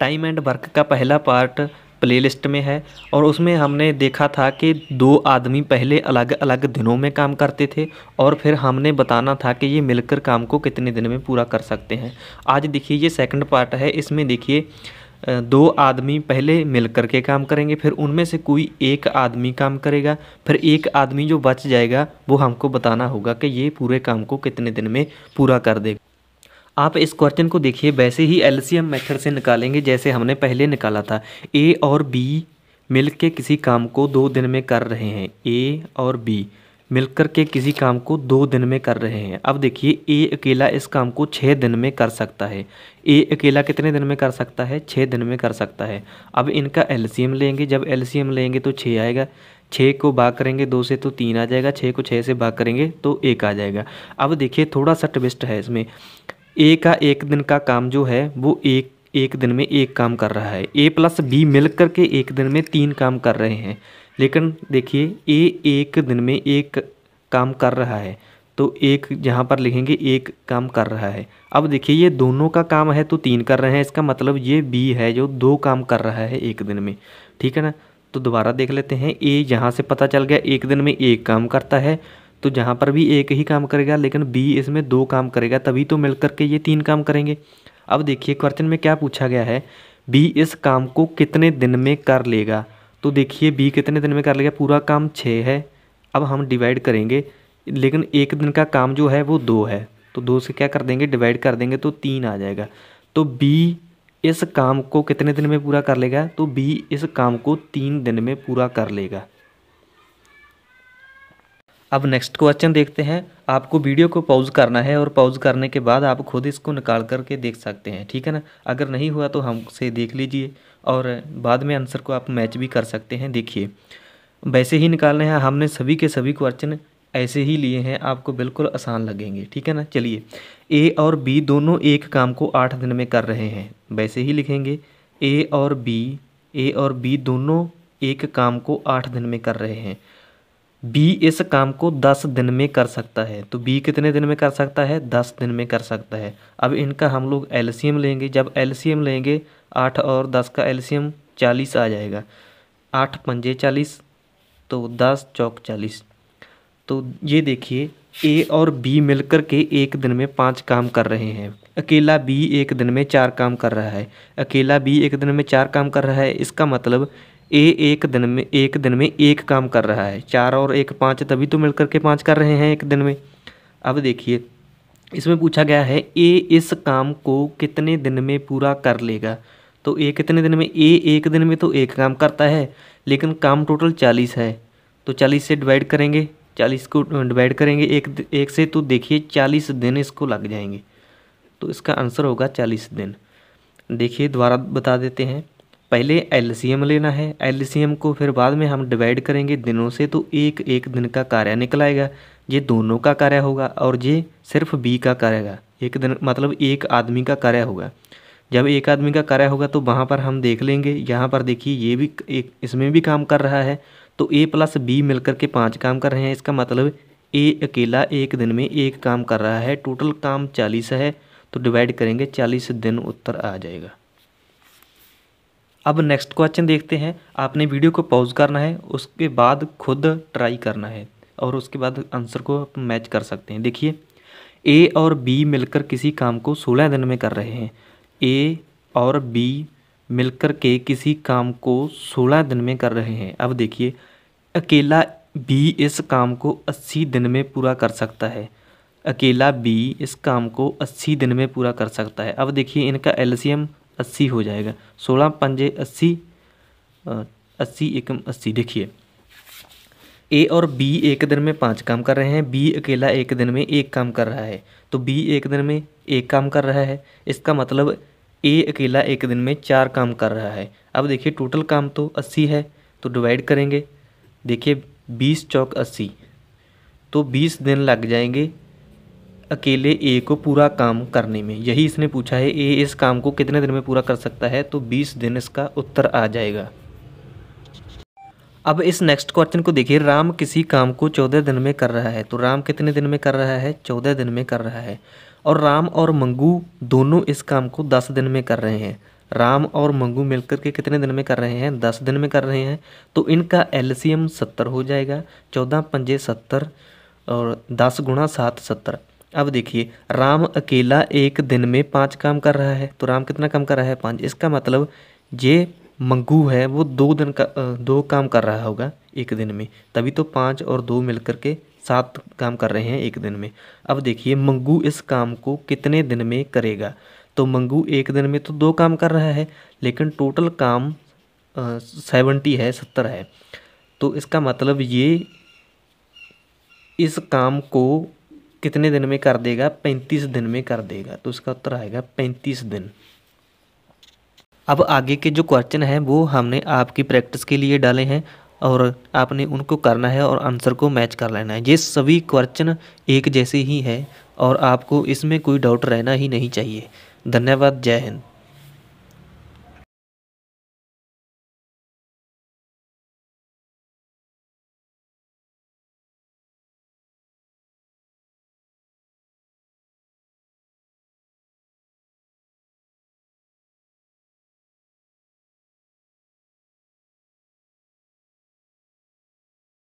time and work का पहला part playlist में है और उसमें हमने देखा था कि दो आदमी पहले अलग अलग दिनों में काम करते थे और फिर हमने बताना था कि ये मिलकर काम को कितने दिन में पूरा कर सकते हैं आज देखिए ये सेकंड पार्ट है इसमें देखिए दो आदमी पहले मिलकर के काम करेंगे फिर उनमें से कोई एक आदमी काम करेगा फिर एक आदमी जो बच जाएगा वो हमको बताना होगा कि ये पूरे काम को कितने दिन में पूरा कर देगा आप इस क्वेश्चन को देखिए वैसे ही एलसीएम मेथड से निकालेंगे जैसे हमने पहले निकाला था ए और बी मिल के किसी काम को दो दिन में कर रहे हैं ए और बी मिलकर के किसी काम को दो दिन में कर रहे हैं अब देखिए ए अकेला इस काम को छः दिन में कर सकता है ए अकेला कितने दिन में कर सकता है छः दिन में कर सकता है अब इनका एलसीएम लेंगे जब एलसीएम लेंगे तो छः आएगा छः को बाग करेंगे दो से तो तीन आ जाएगा छः को छः से बाग करेंगे तो एक आ जाएगा अब देखिए थोड़ा सा ट्विस्ट है इसमें ए का एक दिन का काम जो है वो एक एक दिन में एक काम कर रहा है ए प्लस बी मिल के एक दिन में तीन काम कर रहे हैं लेकिन देखिए ए एक दिन में एक काम कर रहा है तो एक जहाँ पर लिखेंगे एक काम कर रहा है अब देखिए ये दोनों का काम है तो तीन कर रहे हैं इसका मतलब ये बी है जो दो काम कर रहा है एक दिन में ठीक है ना तो दोबारा देख लेते हैं ए यहाँ से पता चल गया एक दिन में एक काम करता है तो जहाँ पर भी एक ही काम करेगा लेकिन बी इसमें दो काम करेगा तभी तो मिल करके ये तीन काम करेंगे अब देखिए क्वेश्चन में क्या पूछा गया है बी इस काम को कितने दिन में कर लेगा तो देखिए बी कितने दिन में कर लेगा पूरा काम छः है अब हम डिवाइड करेंगे लेकिन एक दिन का काम जो है वो दो है तो दो से क्या कर देंगे डिवाइड कर देंगे तो तीन आ जाएगा तो बी इस काम को कितने दिन में पूरा कर लेगा तो बी इस काम को तीन दिन में पूरा कर लेगा अब नेक्स्ट क्वेश्चन देखते हैं आपको वीडियो को पॉज करना है और पॉज करने के बाद आप खुद इसको निकाल करके देख सकते हैं ठीक है ना अगर नहीं हुआ तो हमसे देख लीजिए और बाद में आंसर को आप मैच भी कर सकते हैं देखिए वैसे ही निकालने हैं हमने सभी के सभी क्वेश्चन ऐसे ही लिए हैं आपको बिल्कुल आसान लगेंगे ठीक है ना चलिए ए और बी दोनों एक काम को आठ दिन में कर रहे हैं वैसे ही लिखेंगे ए और बी ए और बी दोनों एक काम को आठ दिन में कर रहे हैं बी इस काम को दस दिन में कर सकता है तो बी कितने दिन में कर सकता है दस दिन में कर सकता है अब इनका हम लोग एलसीएम लेंगे जब एलसीएम लेंगे आठ और दस का एलसीएम चालीस आ जाएगा आठ पंजे चालीस तो दस चौक चालीस तो ये देखिए ए और बी मिलकर के एक दिन में पांच काम कर रहे हैं अकेला बी एक दिन में चार काम कर रहा है अकेला बी एक दिन में चार काम कर रहा है इसका मतलब ए एक दिन में एक दिन में एक काम कर रहा है चार और एक पाँच तभी तो मिलकर के पाँच कर रहे हैं एक दिन में अब देखिए इसमें पूछा गया है ए इस काम को कितने दिन में पूरा कर लेगा तो ए कितने दिन में ए एक दिन में तो एक काम करता है लेकिन काम टोटल चालीस है तो चालीस से डिवाइड करेंगे चालीस को डिवाइड करेंगे एक एक से तो देखिए चालीस दिन इसको लग जाएंगे तो इसका आंसर होगा चालीस दिन देखिए दोबारा बता देते हैं पहले एलसीएम लेना है एलसीएम को फिर बाद में हम डिवाइड करेंगे दिनों से तो एक एक दिन का कार्य निकल आएगा ये दोनों का कार्य होगा और ये सिर्फ बी का कार्य होगा एक दिन मतलब एक आदमी का कार्य होगा जब एक आदमी का कार्य होगा तो वहाँ पर हम देख लेंगे यहाँ पर देखिए ये भी एक इसमें भी काम कर रहा है तो ए प्लस बी मिल के पाँच काम कर रहे हैं इसका मतलब ए अकेला एक दिन में एक काम कर रहा है टोटल काम चालीस है तो डिवाइड करेंगे चालीस दिन उत्तर आ जाएगा अब नेक्स्ट क्वेश्चन देखते हैं आपने वीडियो को पॉज करना है उसके बाद खुद ट्राई करना है और उसके बाद आंसर को आप मैच कर सकते हैं देखिए ए और बी मिलकर किसी काम को सोलह दिन में कर रहे हैं ए और बी मिलकर के किसी काम को सोलह दिन में कर रहे हैं अब देखिए अकेला बी इस काम को अस्सी दिन में पूरा कर सकता है अकेला बी इस काम को अस्सी दिन में पूरा कर सकता है अब देखिए इनका एलसीएम अस्सी हो जाएगा सोलह पंजे अस्सी अस्सी एकम अस्सी देखिए ए और बी एक दिन में पाँच काम कर रहे हैं बी अकेला एक दिन में एक काम कर रहा है तो बी एक दिन में एक काम कर रहा है इसका मतलब ए अकेला एक दिन में चार काम कर रहा है अब देखिए टोटल काम तो अस्सी है तो डिवाइड करेंगे देखिए बीस चौक अस्सी तो बीस दिन लग जाएंगे अकेले ए को पूरा काम करने में यही इसने पूछा है ए इस काम को कितने दिन में पूरा कर सकता है तो 20 दिन इसका उत्तर आ जाएगा अब इस नेक्स्ट क्वेश्चन को देखिए राम किसी काम को चौदह दिन में कर रहा है तो राम कितने दिन में कर रहा है चौदह दिन में कर रहा है और राम और मंगू दोनों इस काम को दस दिन में कर रहे हैं राम और मंगू मिलकर के कितने दिन में कर रहे हैं दस दिन में कर रहे हैं तो इनका एलसीएम सत्तर हो जाएगा चौदह पंजे सत्तर और दस गुणा सात सत्तर अब देखिए राम अकेला एक दिन में पाँच काम कर रहा है तो राम कितना काम कर रहा है पाँच इसका मतलब ये मंगू है वो दो दिन का दो काम कर रहा होगा एक दिन में तभी तो पाँच और दो मिलकर के सात काम कर रहे हैं एक दिन में अब देखिए मंगू इस काम को कितने दिन में करेगा तो मंगू एक दिन में तो दो काम कर रहा है लेकिन टोटल काम सेवेंटी है सत्तर है तो इसका मतलब ये इस काम को कितने दिन में कर देगा पैंतीस दिन में कर देगा तो उसका उत्तर आएगा पैंतीस दिन अब आगे के जो क्वेश्चन हैं वो हमने आपकी प्रैक्टिस के लिए डाले हैं और आपने उनको करना है और आंसर को मैच कर लेना है ये सभी क्वेश्चन एक जैसे ही है और आपको इसमें कोई डाउट रहना ही नहीं चाहिए धन्यवाद जय हिंद